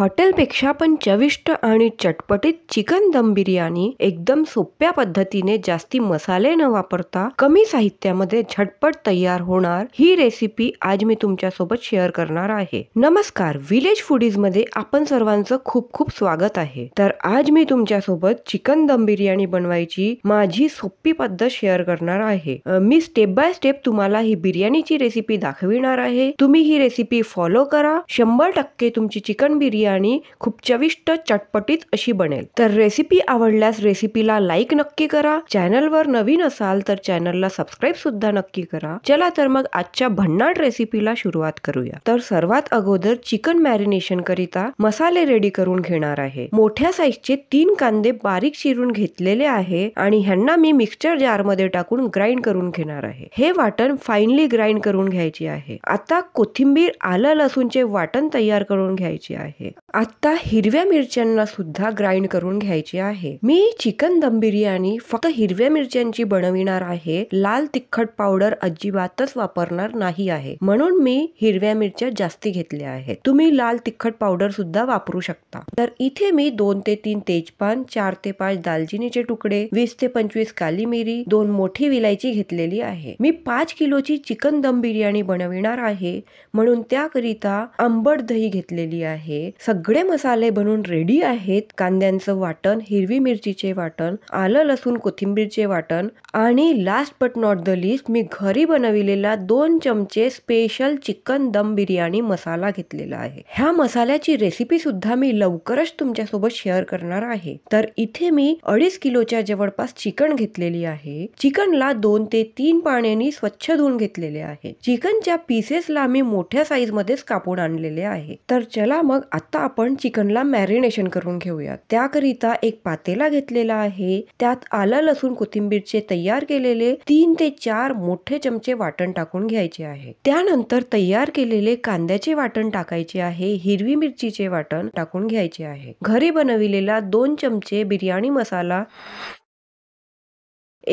हॉटेलपेक्षा पण चविष्ट आणि चटपटीत चिकन दम बिर्याणी एकदम सोप्या पद्धतीने जास्ती मसाले न वापरता कमी साहित्यामध्ये झटपट तयार होणार ही रेसिपी आज मी तुमच्यासोबत शेअर करणार आहे नमस्कार विलेज फुडीज मध्ये आपण सर्वांचं खूप खूप स्वागत आहे तर आज मी तुमच्यासोबत चिकन दम बिर्याणी बनवायची माझी सोपी पद्धत शेअर करणार आहे मी स्टेप बाय स्टेप तुम्हाला ही बिर्याणीची रेसिपी दाखविणार आहे तुम्ही ही रेसिपी फॉलो करा शंभर टक्के तुमची चिकन बिर्याणी आणि खूप चविष्ट चटपटीत अशी बनेल तर रेसिपी आवडल्यास रेसिपीला लाईक नक्की करा चॅनलवर नवीन असाल तर चॅनलला सबस्क्राईब सुद्धा नक्की करा चला तर मग आजच्या भन्नाट रेसिपीला सुरुवात करूया तर सर्वात अगोदर चिकन मॅरिनेशन करिता मसाले रेडी करून घेणार आहे मोठ्या साईजचे तीन कांदे बारीक चिरून घेतलेले आहे आणि ह्यांना मी मिक्सचर जार मध्ये टाकून ग्राइंड करून घेणार आहे हे वाटण फाईनली ग्राइंड करून घ्यायचे आहे आता कोथिंबीर आलं लसूणचे वाटण तयार करून घ्यायचे आहे आता हिरव्या मिरच्यांना सुद्धा ग्राइंड करून घ्यायची आहे मी चिकन दम बिर्याणी फक्त हिरव्या मिरच्यांची बनविणार आहे लाल तिखट पावडर अजिबातच वापरणार नाही आहे म्हणून मी हिरव्या मिरच्या जास्ती घेतल्या आहेत तुम्ही लाल तिखट पावडर सुद्धा वापरू शकता तर इथे मी दोन ते तीन तेजपान चार ते पाच दालचिनीचे तुकडे वीस ते पंचवीस काली मिरी दोन मोठी विलायची घेतलेली आहे मी पाच किलोची चिकन दम बिर्याणी बनविणार आहे म्हणून त्याकरिता आंबट दही घेतलेली आहे सगळे मसाले बनून रेडी आहेत कांद्यांचं वाटण हिरवी मिरचीचे वाटण आलं लसूण कोथिंबीरचे वाटण आणि last but not the list मी घरी बनविलेला दोन चमचे स्पेशल चिकन दम बिर्याणी मसाला घेतलेला आहे ह्या मसाल्याची रेसिपी सुद्धा मी लवकरच तुमच्यासोबत शेअर करणार आहे तर इथे मी अडीच किलोच्या जवळपास चिकन घेतलेली आहे चिकनला दोन ते तीन पाण्याने स्वच्छ धुवून घेतलेले आहे चिकनच्या पीसेसला मी मोठ्या साईज मध्येच कापून आणलेले आहे तर चला मग आता आपण चिकनला मॅरिनेशन करून घेऊया त्याकरिता एक पातेला घेतलेला आहे त्यात आलं लसूण कोथिंबीरचे तयार केलेले तीन ते चार मोठे चमचे वाटण टाकून घ्यायचे आहे त्यानंतर तयार केलेले कांद्याचे वाटण टाकायचे आहे हिरवी मिरचीचे वाटण टाकून घ्यायचे आहे घरी बनविलेला दोन चमचे बिर्याणी मसाला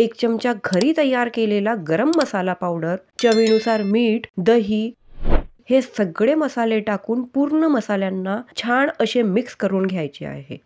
एक चमचा घरी तयार केलेला गरम मसाला पावडर चवीनुसार मीठ दही हे सगळे मसाले टाकून पूर्ण मसाल्यांना छान असे मिक्स करून घ्यायचे आहे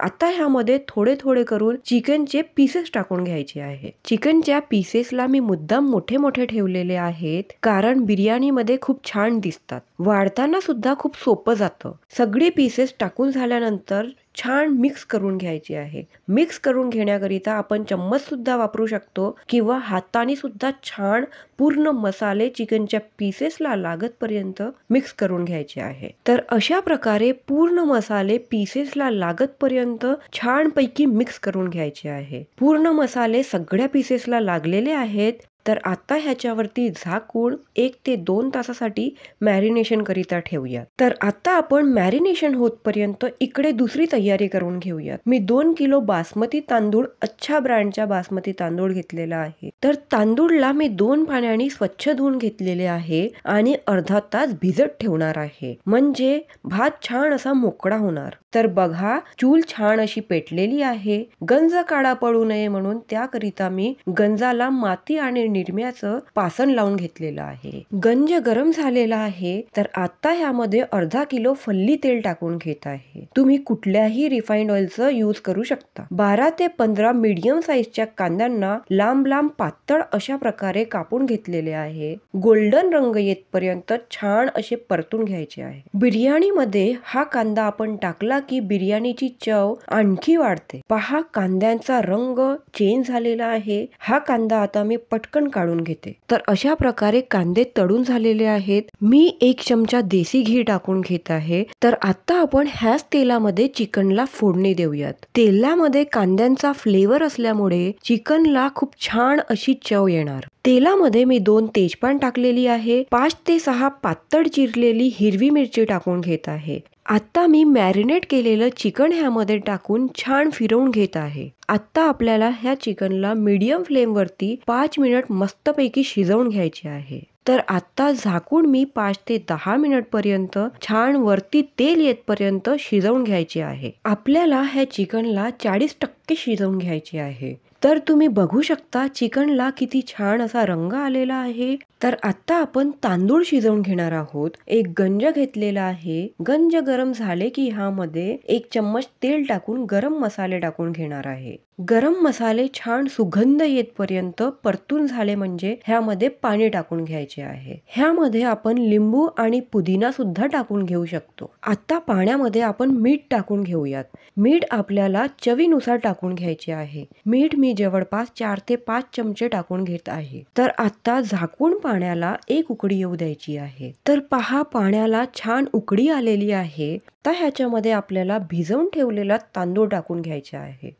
आता ह्यामध्ये थोडे थोडे करून चिकनचे पीसेस टाकून घ्यायचे आहे चिकनच्या पीसेसला मी मुद्दाम मोठे मोठे ठेवलेले आहेत कारण बिर्याणीमध्ये खूप छान दिसतात वाढताना सुद्धा खूप सोपं जातं सगळे पीसेस टाकून झाल्यानंतर छान मिक्स करून घ्यायची आहे मिक्स करून घेण्याकरिता आपण चम्मच सुद्धा वापरू शकतो किंवा हाताने सुद्धा छान पूर्ण मसाले चिकनच्या पीसेसला पर्यंत मिक्स करून घ्यायचे आहे तर अशा प्रकारे पूर्ण मसाले पीसेसला छान छानपैकी मिक्स करून घ्यायचे आहे पूर्ण मसाले सगळ्या पीसेसला लागलेले आहेत तर आता ह्याच्यावरती झाकून एक ते दोन तासासाठी मॅरिनेशन करिता ठेवूया तर आता आपण मॅरिनेशन होतपर्यंत इकडे दुसरी तयारी करून घेऊयात मी दोन किलो बासमती तांदूळ अच्छा ब्रँडच्या बासमती तांदूळ घेतलेला आहे तर तांदूळला मी दोन पाण्याने स्वच्छ धुवून घेतलेले आहे आणि अर्धा तास भिजत ठेवणार आहे म्हणजे भात छान असा मोकळा होणार तर बघा चूल छान अशी पेटलेली आहे गंज काळा पडू नये म्हणून त्याकरिता मी गंजाला माती आणि निर्म्याचं पासन लावून घेतलेलं आहे गंज गरम झालेला आहे तर आता ह्यामध्ये अर्धा किलो फल्ली तेल टाकून घेत आहे तुम्ही कुठल्याही रिफाईंड ऑइलचं यूज करू शकता बारा ते पंधरा मीडियम साईजच्या कांद्यांना लांब लांब पातळ अशा प्रकारे कापून घेतलेले आहे गोल्डन रंग येतपर्यंत छान असे परतून घ्यायचे आहे बिर्याणीमध्ये हा कांदा आपण टाकला की बिर्याणीची चव आणखी वाढते पहा कांद्यांचा रंग चेंज झालेला आहे हा कांदा आता मी पटकन काढून घेते तर अशा प्रकारे कांदे तडून झालेले आहेत मी एक चमचा देसी घी टाकून घेत आहे तर आता आपण ह्याच तेलामध्ये चिकनला फोडणी देऊयात तेलामध्ये कांद्यांचा फ्लेवर असल्यामुळे चिकनला खूप छान अशी चव येणार तेलामध्ये मी दोन तेजपान टाकलेली आहे पाच ते सहा पातळ चिरलेली हिरवी मिरची टाकून घेत आहे आत्ता मी मॅरिनेट केलेलं चिकन ह्यामध्ये टाकून छान फिरवून घेत आहे आत्ता आपल्याला ह्या चिकनला मीडियम फ्लेमवरती पाच मिनिट मस्तपैकी शिजवून घ्यायचे आहे तर आत्ता झाकून मी पाच ते दहा मिनिटपर्यंत छान वरती तेल येतपर्यंत शिजवून घ्यायचे आहे आपल्याला ह्या चिकनला चाळीस टक्के नक्की शिजवून घ्यायची आहे तर तुम्ही बघू शकता चिकनला किती छान असा रंग आलेला आहे तर आता आपण तांदूळ शिजवून घेणार आहोत एक गंज घेतलेला आहे गंज गरम झाले की ह्यामध्ये एक चम्मच तेल टाकून गरम मसाले टाकून घेणार आहे गरम मसाले छान सुगंध येतपर्यंत परतून झाले म्हणजे ह्यामध्ये पाणी टाकून घ्यायचे आहे ह्यामध्ये आपण लिंबू आणि पुदिना सुद्धा टाकून घेऊ शकतो आता पाण्यामध्ये आपण मीठ टाकून घेऊयात मीठ आपल्याला चवीनुसार टाकून टाकून घ्यायचे आहे मीठ मी जवळपास चार ते पाच चमचे टाकून घेत आहे तर आता झाकून पाण्याला एक उकडी येऊ द्यायची आहे तर पहा पाण्याला छान उकडी आलेली आहे तर ह्याच्यामध्ये आपल्याला भिजवून ठेवलेला तांदूळ टाकून घ्यायचा आहे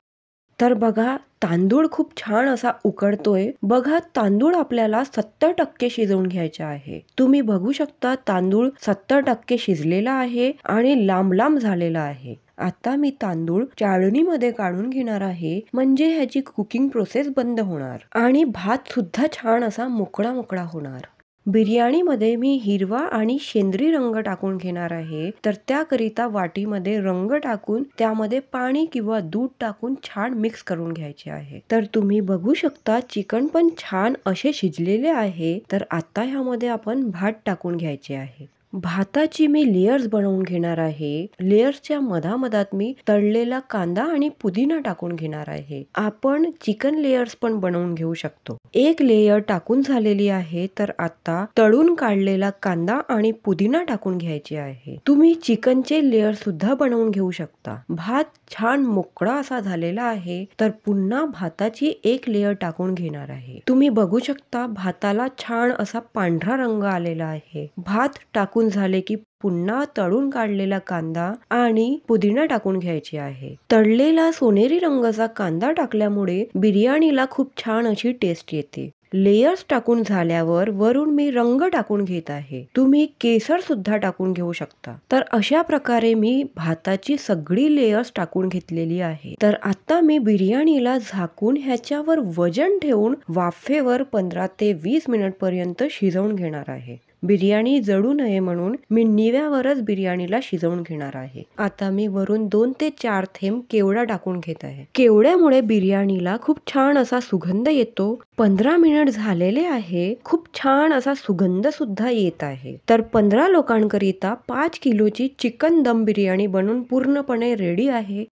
तर बघा तांदूळ खूप छान असा उकडतोय बघा तांदूळ आपल्याला सत्तर टक्के शिजवून घ्यायचा आहे तुम्ही बघू शकता तांदूळ सत्तर टक्के शिजलेला आहे आणि लांब लांब झालेला आहे आता मी तांदूळ चाळणीमध्ये काढून घेणार आहे म्हणजे ह्याची कुकिंग प्रोसेस बंद होणार आणि भात सुद्धा छान असा मोकळा मोकळा होणार बिर्याणीमध्ये मी हिरवा आणि शेंद्री रंग टाकून घेणार आहे तर त्याकरिता वाटीमध्ये रंग टाकून त्यामध्ये पाणी किंवा दूध टाकून छान मिक्स करून घ्यायचे आहे तर तुम्ही बघू शकता चिकन पण छान असे शिजलेले आहे तर आता ह्यामध्ये आपण भात टाकून घ्यायचे आहे भाताची मी लेयर्स बनवून घेणार आहे लेयर्सच्या मधामधात मी तळलेला कांदा आणि पुदिना टाकून घेणार आहे आपण चिकन लेयर्स पण बनवून घेऊ शकतो एक लेयर टाकून झालेली आहे तर आता तळून काढलेला कांदा आणि पुदिना टाकून घ्यायची आहे तुम्ही चिकनचे लेयर सुद्धा बनवून घेऊ शकता भात छान मोकळा असा झालेला आहे तर पुन्हा भाताची एक लेयर टाकून घेणार आहे तुम्ही बघू शकता भाताला छान असा पांढरा रंग आलेला आहे भात टाकून टाकून झाले की पुन्हा तळून काढलेला कांदा आणि पुदिना टाकून घ्यायची आहे तळलेला सोनेरी रंगाचा कांदा टाकल्यामुळे बिर्याणीला खूप छान अशी टेस्ट येते लेयर्स टाकून झाल्यावर वरून मी रंग टाकून घेत आहे तुम्ही केसर सुद्धा टाकून घेऊ शकता तर अशा प्रकारे मी भाताची सगळी लेयर्स टाकून घेतलेली आहे तर आता मी बिर्याणीला झाकून ह्याच्यावर वजन ठेवून वाफेवर पंधरा ते वीस मिनिट पर्यंत शिजवून घेणार आहे बिर्याणी जळू नये म्हणून मी निव्यावरच बिर्याणीला शिजवून घेणार आहे आता मी वरून दोन ते चार थेंब केवडा टाकून घेत आहे केवड्यामुळे बिर्याणीला खूप छान असा सुगंध येतो पंधरा मिनिट झालेले आहे खूप छान असा सुगंध सुद्धा येत आहे तर पंधरा लोकांकरिता पाच किलोची चिकन दम बिर्याणी बनवून पूर्णपणे रेडी आहे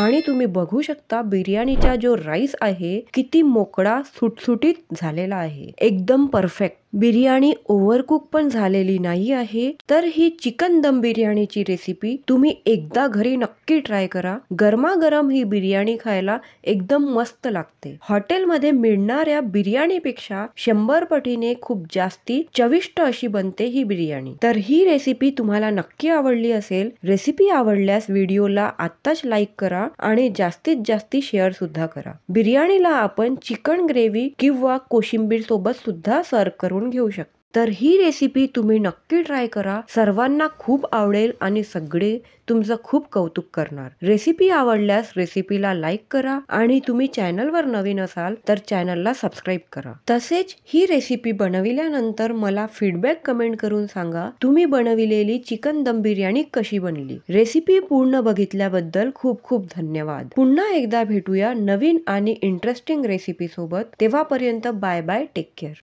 आणि तुम्ही बघू शकता बिर्याणीचा जो राईस आहे किती मोकळा सुटसुटीत झालेला आहे एकदम परफेक्ट बिर्याणी ओव्हरकुक पण झालेली नाही आहे तर ही चिकन दम बिर्याणीची रेसिपी तुम्ही एकदा घरी नक्की ट्राय करा गरमागरम ही बिर्याणी खायला एकदम मस्त लागते हॉटेलमध्ये मिळणाऱ्या बिर्याणीपेक्षा शंभर पटीने खूप जास्ती चविष्ट अशी बनते ही बिर्याणी तर ही रेसिपी तुम्हाला नक्की आवडली असेल रेसिपी आवडल्यास व्हिडिओला आत्ताच लाईक करा आणि जास्तीत जास्ती शेअर सुद्धा करा बिर्याणीला आपण चिकन ग्रेव्ही किंवा कोशिंबीर सोबत सुद्धा सर्व करून करून घेऊ शकता तर ही रेसिपी तुम्ही नक्की ट्राय करा सर्वांना खूप आवडेल आणि सगळे तुमचं खूप कौतुक करणार रेसिपी आवडल्यास रेसिपीला लाईक करा आणि तुम्ही चॅनलवर नवीन असाल तर चॅनलला सबस्क्राईब करा तसेच ही रेसिपी बनविल्यानंतर मला फीडबॅक कमेंट करून सांगा तुम्ही बनविलेली चिकन दम बिर्याणी कशी बनली रेसिपी पूर्ण बघितल्याबद्दल खूप खूप धन्यवाद पुन्हा एकदा भेटूया नवीन आणि इंटरेस्टिंग रेसिपी सोबत तेव्हापर्यंत बाय बाय टेक केअर